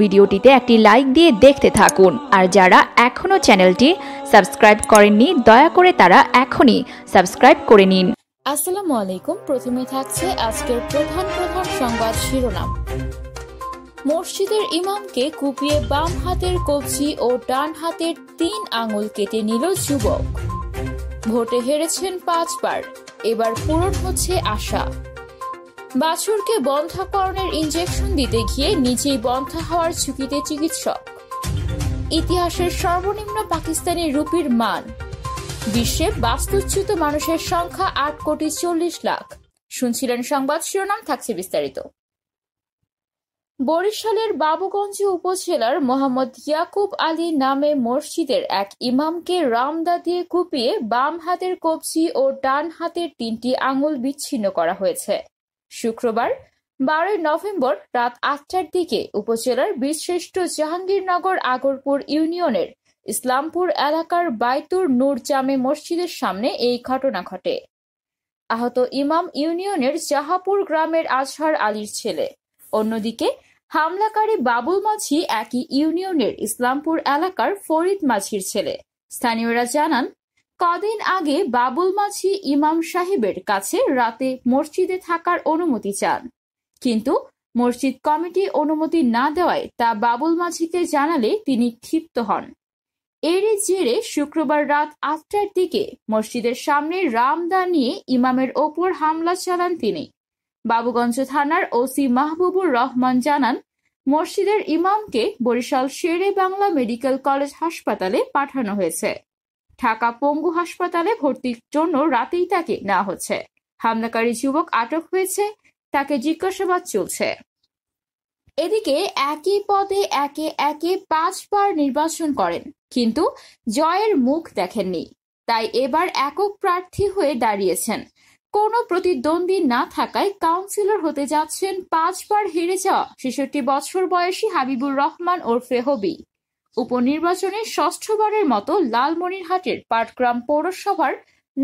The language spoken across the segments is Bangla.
ভিডিওটিতে একটি লাইক দিয়ে দেখতে থাকুন আর যারা এখনও চ্যানেলটি সাবস্ক্রাইব করেননি দয়া করে তারা এখনই সাবস্ক্রাইব করে নিন আসসালামু আলাইকুম প্রথমে থাকছে আজকের প্রধান প্রধান সংবাদ শিরোনাম মসজিদের ইমামকে কুপিয়ে বাম হাতের কবজি ও ডান হাতের তিন আঙুল কেটে নিল যুবক ভোটে হেরেছেন পাঁচবার এবার পূরণ হচ্ছে আশা বাছুরকে বন্ধাকরণের ইঞ্জেকশন দিতে গিয়ে নিজেই বন্ধা হওয়ার ঝুঁকিতে চিকিৎসক ইতিহাসের সর্বনিম্ন পাকিস্তানি রুপির মান বিশ্বে বাস্তুচ্যুত মানুষের সংখ্যা আট কোটি চল্লিশ লাখ শুনছিলেন সংবাদ শিরোনাম থাকছে বিস্তারিত বরিশালের বাবুগঞ্জ উপজেলার মোহাম্মদ ইয়াকুব আলী নামে মসজিদের এক ইমামকে রামদা দিয়ে কুপিয়ে বাম হাতের কবজি ও ডান হাতের তিনটি আঙুল বিচ্ছিন্ন করা হয়েছে শুক্রবার বারোই নভেম্বর রাত আটটার দিকে উপজেলার বীরশ্রেষ্ঠ জাহাঙ্গীরনগর আগরপুর ইউনিয়নের ইসলামপুর এলাকার বাইতুর নূর জামে মসজিদের সামনে এই ঘটনা ঘটে আহত ইমাম ইউনিয়নের জাহাপুর গ্রামের আজহার আলীর ছেলে অন্যদিকে হামলাকারী বাবুল মাঝি একই ইউনিয়নের ইসলামপুর এলাকার ফরিদ মাঝির ছেলে স্থানীয়রা জানান কদিন আগে বাবুল মাঝি ইমাম সাহেবের কাছে রাতে মসজিদে থাকার অনুমতি চান কিন্তু মসজিদ কমিটি অনুমতি না দেওয়ায় তা বাবুল মাঝিকে জানালে তিনি ক্ষিপ্ত হন এরই জেরে শুক্রবার রাত আটটার দিকে মসজিদের সামনে রামদা নিয়ে ইমামের ওপর হামলা চালান তিনি বাবুগঞ্জ থানার ওসি মাহবুবুর রহমান জানান মসজিদের ইমামকে বরিশাল শেরে বাংলা মেডিকেল কলেজ হাসপাতালে পাঠানো হয়েছে ঢাকা পঙ্গু হাসপাতালে ভর্তির জন্য রাতেই তাকে নেওয়া হচ্ছে হামলাকারী যুবক আটক হয়েছে তাকে জিজ্ঞাসাবাদ চলছে এদিকে একই পদে একে একে পাঁচবার নির্বাচন করেন কিন্তু জয়ের মুখ দেখেননি তাই এবার একক প্রার্থী হয়ে দাঁড়িয়েছেন কোনো প্রতিদ্বন্দ্বী না থাকায় কাউন্সিলর হতে যাচ্ছেন পাঁচবার হেরে যাওয়া ছেষট্টি বছর বয়সী হাবিবুর রহমান ওরফে হবি উপনির্বাচনে ষষ্ঠবারের মতো লালমনিরহাটের পাটগ্রাম পৌরসভার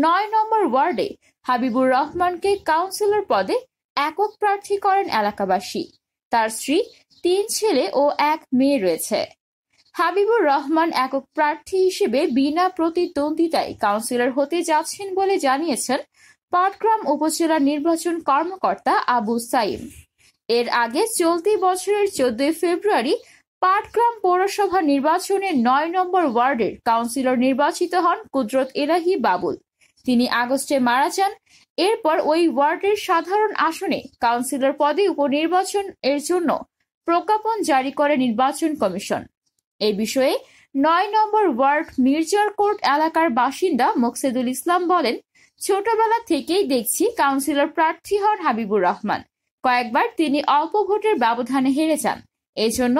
নয় নম্বর ওয়ার্ডে হাবিবুর রহমানকে কাউন্সিলর পদে একক প্রার্থী করেন এলাকাবাসী তার স্ত্রী তিন ছেলে ও এক মেয়ে রয়েছে হাবিবুর রহমান একক প্রার্থী হিসেবে বিনা প্রতিদ্বন্দ্বিতায় কাউন্সিলর হতে যাচ্ছেন বলে জানিয়েছেন পাটগ্রাম উপজেলা নির্বাচন কর্মকর্তা আবু সাইম এর আগে চলতি বছরের চোদ্দই ফেব্রুয়ারি পাটগ্রাম পৌরসভা নির্বাচনে নয় নম্বর ওয়ার্ডের কাউন্সিলর নির্বাচিত হন কুদরত এলাহি বাবুল তিনি আগস্টে মারা যান এরপর ওই ওয়ার্ডের সাধারণ আসনে কাউন্সিলর পদে উপনির্বাচন এর জন্য প্রজ্ঞাপন জারি করে নির্বাচন কমিশন এ বিষয়ে নয় নম্বর ওয়ার্ড মির্জার কোর্ট এলাকার বাসিন্দা মোকসেদুল ইসলাম বলেন ছোটবেলা থেকেই দেখছি কাউন্সিলর প্রার্থী হন হাবিবুর রহমান কয়েকবার তিনি অল্প ভোটের ব্যবধানে হেরে যান এজন্য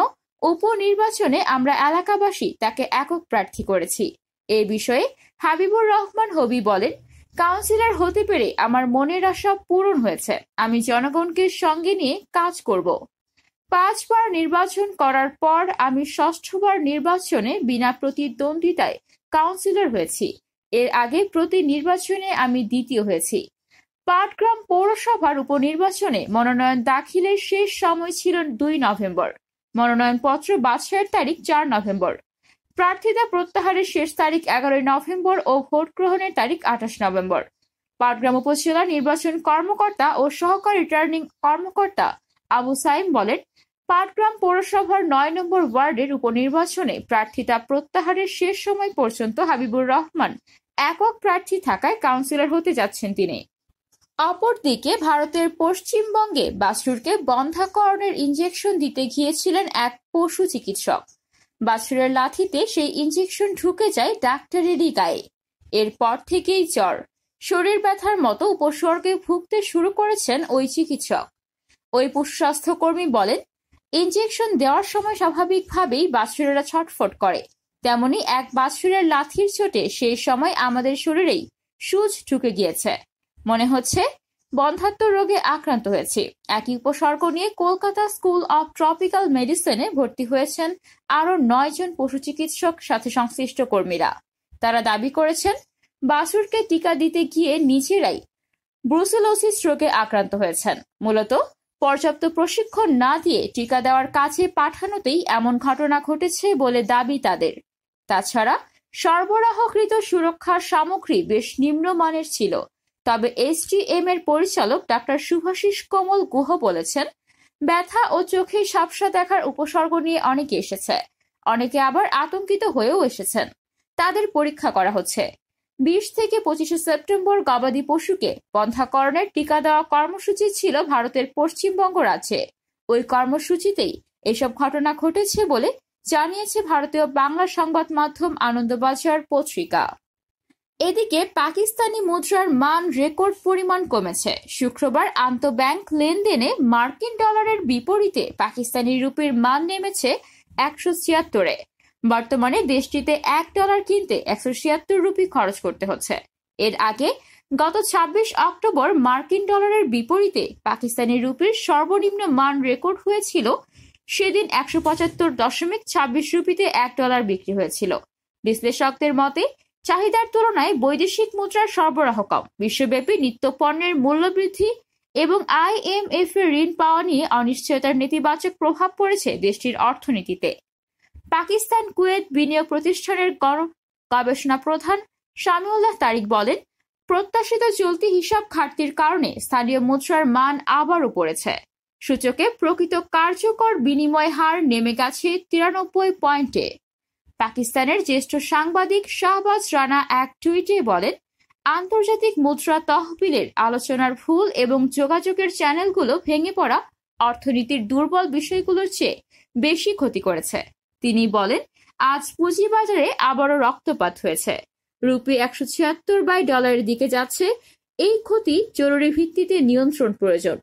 উপনির্বাচনে আমরা এলাকাবাসী তাকে একক প্রার্থী করেছি এ বিষয়ে হাবিবুর রহমান হবি বলেন কাউন্সিলর হতে পেরে আমার মনের আশা পূরণ হয়েছে আমি জনগণকে সঙ্গে নিয়ে কাজ করব পাঁচবার নির্বাচন করার পর আমি ষষ্ঠবার নির্বাচনে বিনা প্রতিদ্বন্দ্বিতায় কাউন্সিলর হয়েছি এর আগে প্রতি নির্বাচনে আমি দ্বিতীয় হয়েছি পাটগ্রাম পৌরসভার উপনির্বাচনে মনোনয়ন দাখিলের শেষ সময় ছিল দুই নভেম্বর মনোনয়নপত্র বাছাইয়ের তারিখ চার নভেম্বর প্রার্থিতা প্রত্যাহারের শেষ তারিখ এগারোই নভেম্বর ও ভোট গ্রহণের তারিখ আঠাশ নভেম্বর পাটগ্রাম উপজেলা নির্বাচন কর্মকর্তা ও সহকারী রিটার্নিং কর্মকর্তা আবু সাইম বলেন পাটগ্রাম পৌরসভার নয় নম্বর ওয়ার্ডের উপনির্বাচনে প্রার্থিতা প্রত্যাহারের শেষ সময় পর্যন্ত হাবিবুর রহমান একক প্রার্থী থাকায় কাউন্সিলর হতে যাচ্ছেন তিনি অপরদিকে ভারতের পশ্চিমবঙ্গে বাছুরকে বন্ধাকরণের ইঞ্জেকশন দিতে গিয়েছিলেন এক পশু চিকিৎসক বাছুরের লাথিতে সেই ইঞ্জেকশন ঢুকে যায় ডাক্তারেরই গায়ে এরপর থেকেই জ্বর শরীর ব্যথার মতো উপসর্গে ভুগতে শুরু করেছেন ওই চিকিৎসক ওই পশু স্বাস্থ্যকর্মী বলেন ইঞ্জেকশন দেওয়ার সময় স্বাভাবিকভাবেই বাছুরেরা ছটফট করে তেমনি এক বাছুরের লাথির চোটে সেই সময় আমাদের শরীরেই সুচ ঢুকে গিয়েছে মনে হচ্ছে বন্ধাত্ম রোগে আক্রান্ত হয়েছি একই উপসর্গ নিয়ে কলকাতা স্কুল অব ট্রপিক্যাল মেডিসিনে ভর্তি হয়েছেন আরও নয়জন পশু চিকিৎসক সাথে সংশ্লিষ্ট কর্মীরা তারা দাবি করেছেন বাসুরকে টিকা দিতে গিয়ে নিজেরাই ব্রুসেলোসিস রোগে আক্রান্ত হয়েছেন মূলত পর্যাপ্ত প্রশিক্ষণ না দিয়ে টিকা দেওয়ার কাছে পাঠানোতেই এমন ঘটনা ঘটেছে বলে দাবি তাদের তাছাড়া সরবরাহকৃত সুরক্ষার সামগ্রী বেশ নিম্নমানের ছিল তবে এসডিএম এর পরিচালক ডাক্তার শুভাশিস কোমল গুহ বলেছেন ব্যথা ও চোখে সাপসা দেখার উপসর্গ নিয়ে অনেকে এসেছে অনেকে আবার আতঙ্কিত হয়েও এসেছেন তাদের পরীক্ষা করা হচ্ছে বিশ থেকে পঁচিশে সেপ্টেম্বর গবাদি পশুকে বন্ধাকরণের টিকা দেওয়া কর্মসূচি ছিল ভারতের পশ্চিমবঙ্গ রাজ্যে ওই কর্মসূচিতেই এসব ঘটনা ঘটেছে বলে জানিয়েছে ভারতীয় বাংলা সংবাদ মাধ্যম আনন্দবাজার পত্রিকা এদিকে পাকিস্তানি মুদ্রার মান রেকর্ড পরিমাণ কমেছে শুক্রবার আন্তঃব্যাংক লেনদেনে মার্কিন ডলারের বিপরীতে পাকিস্তানি রুপির মান নেমেছে একশো ছিয়াত্তরে বর্তমানে দেশটিতে এক ডলার কিনতে একশো ছিয়াত্তর রুপি খরচ করতে হচ্ছে এর আগে গত ২৬ অক্টোবর মার্কিন ডলারের বিপরীতে পাকিস্তানি রুপির সর্বনিম্ন মান রেকর্ড হয়েছিল সেদিন একশো পঁচাত্তর দশমিক ছাব্বিশ রুপিতে এক ডলার বিক্রি হয়েছিল বিশ্লেষকদের মতে চাহিদার তুলনায় বৈদেশিক মুদ্রার সরবরাহ কম বিশ্বব্যাপী নিত্য পণ্যের মূল্যবৃদ্ধি এবং আইএমএফ এর ঋণ পাওয়া নিয়ে অনিশ্চয়তার নেতিবাচক প্রভাব পড়েছে দেশটির অর্থনীতিতে পাকিস্তান কুয়েত বিনিয়োগ প্রতিষ্ঠানের গবেষণা প্রধান শামিউল্লাহ তারিক বলেন প্রত্যাশিত চলতি হিসাব ঘাটতির কারণে স্থানীয় মুদ্রার মান আবারও পড়েছে সূচকে প্রকৃত কার্যকর বিনিময় হার নেমে গেছে তিরানব্বই পয়েন্টে পাকিস্তানের জ্যেষ্ঠ সাংবাদিক শাহবাজ রানা এক টুইটে বলেন আন্তর্জাতিক মুদ্রা তহবিলের আলোচনার ভুল এবং যোগাযোগের চ্যানেলগুলো ভেঙে পড়া অর্থনীতির দুর্বল বিষয়গুলোর চেয়ে বেশি ক্ষতি করেছে তিনি বলেন আজ পুঁজিবাজারে আবারও রক্তপাত হয়েছে রুপি একশো ছিয়াত্তর বাই ডলারের দিকে যাচ্ছে এই ক্ষতি জরুরি ভিত্তিতে নিয়ন্ত্রণ প্রয়োজন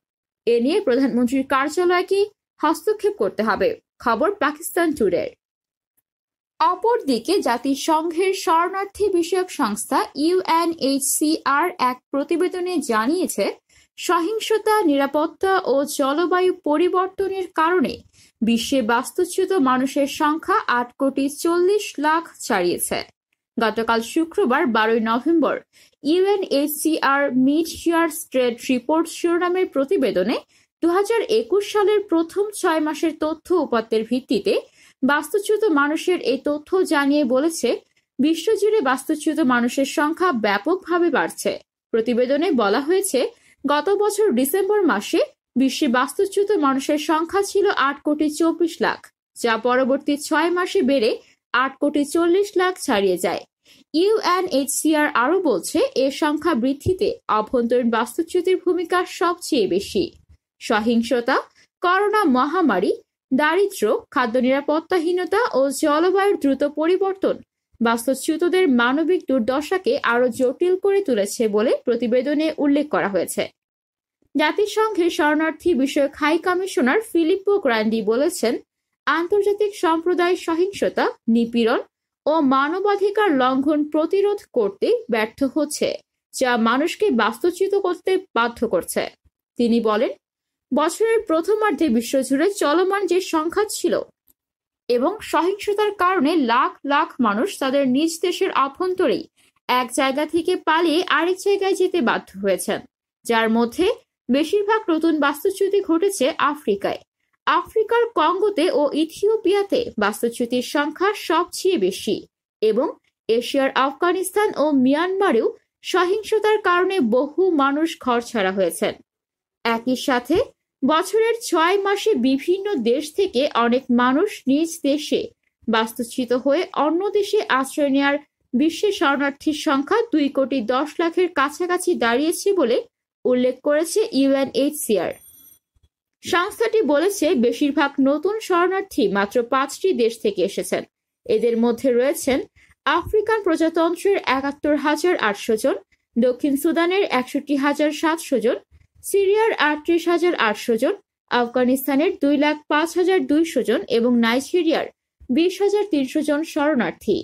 এ নিয়ে প্রধানমন্ত্রীর কার্যালয়কে হস্তক্ষেপ করতে হবে খবর পাকিস্তান টুডের অপরদিকে জাতিসংঘের শরণার্থী বিষয়ক সংস্থা ইউএনএইচসিআর এক প্রতিবেদনে জানিয়েছে সহিংসতা নিরাপত্তা ও জলবায়ু পরিবর্তনের কারণে বিশ্বে বাস্তুচ্যুত মানুষের সংখ্যা আট কোটি চল্লিশ লাখ ছাড়িয়েছে গতকাল শুক্রবার বারোই নভেম্বর ইউএনএইচসিআর মিড শিয়ার স্ট্রেট রিপোর্ট শিরোনামের প্রতিবেদনে দু সালের প্রথম ছয় মাসের তথ্য উপাত্তের ভিত্তিতে বাস্তুচ্যুত মানুষের এই তথ্য জানিয়ে বলেছে বিশ্বজুড়ে বাস্তুচ্যুত মানুষের সংখ্যা ব্যাপকভাবে বাড়ছে প্রতিবেদনে বলা হয়েছে গত বছর ডিসেম্বর মাসে বিশ্বে বাস্তুচ্যুত মানুষের সংখ্যা ছিল আট কোটি চব্বিশ লাখ যা পরবর্তী ছয় মাসে বেড়ে আট কোটি চল্লিশ লাখ ছাড়িয়ে যায় ইউএনএইচসিআর আরও বলছে এ সংখ্যা বৃদ্ধিতে অভ্যন্তরীণ বাস্তুচ্যুতির ভূমিকা সবচেয়ে বেশি সহিংসতা করোনা মহামারী দারিদ্র খাদ্য নিরাপত্তাহীনতা ও জলবায়ুর দ্রুত পরিবর্তন বাস্তুচ্যুতদের মানবিক দুর্দশাকে আরও জটিল করে তুলেছে বলে প্রতিবেদনে উল্লেখ করা হয়েছে জাতিসংঘের শরণার্থী বিষয়ক হাই কমিশনার ফিলিপ্পো গ্রান্ডি বলেছেন আন্তর্জাতিক সম্প্রদায় সহিংসতা নিপীড়ন ও মানবাধিকার লঙ্ঘন প্রতিরোধ করতে ব্যর্থ হচ্ছে যা মানুষকে বাস্তুচ্যুত করতে বাধ্য করছে তিনি বলেন বছরের প্রথমার্ধে বিশ্বজুড়ে চলমান যে সংখ্যা ছিল এবং সহিংসতার কারণে লাখ লাখ মানুষ তাদের নিজ দেশের আভ্যন্তরেই এক জায়গা থেকে পালিয়ে আরেক জায়গায় যেতে বাধ্য হয়েছেন যার মধ্যে বেশিরভাগ নতুন বাস্তুচ্যুতি ঘটেছে আফ্রিকায় আফ্রিকার কঙ্গোতে ও ইথিওপিয়াতে বাস্তুচ্যুতির সংখ্যা সবচেয়ে বেশি এবং এশিয়ার আফগানিস্তান ও মিয়ানমারেও সহিংসতার কারণে বহু মানুষ ঘর ছাড়া হয়েছেন একই সাথে বছরের ছয় মাসে বিভিন্ন দেশ থেকে অনেক মানুষ নিজ দেশে বাস্তুচ্যুত হয়ে অন্য দেশে আশ্রয় নেয়ার বিশ্বে শরণার্থীর সংখ্যা দুই কোটি দশ লাখের কাছাকাছি দাঁড়িয়েছে বলে উল্লেখ করেছে ইউএনএইচসিআর সংস্থাটি বলেছে বেশিরভাগ নতুন শরণার্থী মাত্র পাঁচটি দেশ থেকে এসেছেন এদের মধ্যে রয়েছেন আফ্রিকান প্রজাতন্ত্রের একাত্তর হাজার আটশো জন দক্ষিণ সুদানের একষট্টি হাজার সাতশো জন সিরিয়ার আটত্রিশ হাজার আটশো জন আফগানিস্তানের দুই লাখ পাঁচ হাজার দুইশো জন এবং নাইজেরিয়ার বিশ হাজার তিনশো জন শরণার্থী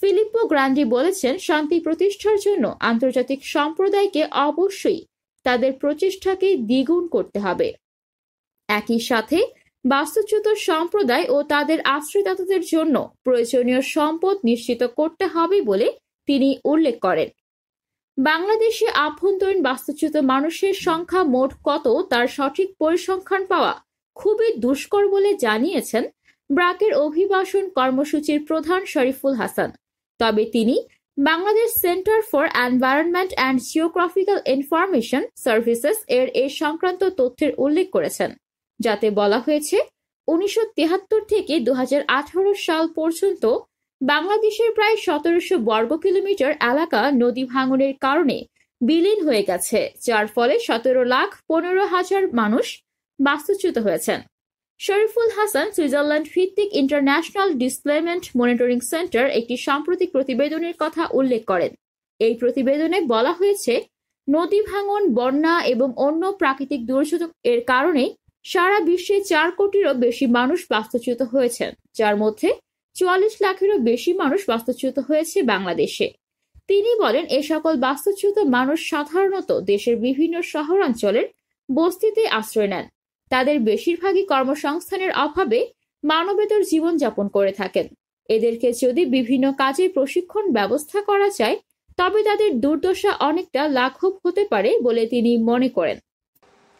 ফিলিপো গ্রান্ডি বলেছেন শান্তি প্রতিষ্ঠার জন্য আন্তর্জাতিক সম্প্রদায়কে অবশ্যই তাদের প্রচেষ্টাকে দ্বিগুণ করতে হবে একই সাথে বাস্তুচ্যুত সম্প্রদায় ও তাদের আশ্রয়দাতাদের জন্য প্রয়োজনীয় সম্পদ নিশ্চিত করতে হবে বলে তিনি উল্লেখ করেন বাংলাদেশে আভ্যন্তরীণ বাস্তুচ্যুত মানুষের সংখ্যা মোট কত তার সঠিক পরিসংখ্যান পাওয়া খুবই দুষ্কর বলে জানিয়েছেন ব্রাকের অভিবাসন কর্মসূচির প্রধান শরীফুল হাসান তবে তিনি Bangladesh centre for environment and geographical information services এর এ সংক্রান্ত তথ্যের উল্লেখ করেছেন যাতে বলা হয়েছে উনিশশো থেকে দু সাল পর্যন্ত বাংলাদেশের প্রায় সতেরোশো বর্গ কিলোমিটার এলাকা নদী ভাঙনের কারণে বিলীন হয়ে গেছে যার ফলে সতেরো লাখ পনেরো হাজার মানুষ বাস্তুচ্যুত হয়েছেন শরীফুল হাসান সুইজারল্যান্ড ভিত্তিক ইন্টারন্যাশনাল ডিসপ্লেমেন্ট মনিটরিং সেন্টার একটি সাম্প্রতিক প্রতিবেদনের কথা উল্লেখ করেন এই প্রতিবেদনে বলা হয়েছে নদী ভাঙন বন্যা এবং অন্য প্রাকৃতিক দুর্যোগ এর কারণে সারা বিশ্বে চার কোটিরও বেশি মানুষ বাস্তুচ্যুত হয়েছেন যার মধ্যে চুয়াল্লিশ লাখেরও বেশি মানুষ বাস্তুচ্যুত হয়েছে বাংলাদেশে তিনি বলেন এ সকল বাস্তুচ্যুত মানুষ সাধারণত দেশের বিভিন্ন শহরাঞ্চলের বস্তিতে আশ্রয় নেন তাদের বেশিরভাগই কর্মসংস্থানের অভাবে মানবেতর জীবনযাপন করে থাকেন এদেরকে যদি বিভিন্ন কাজে প্রশিক্ষণ ব্যবস্থা করা যায় তবে তাদের দুর্দশা অনেকটা লাঘব হতে পারে বলে তিনি মনে করেন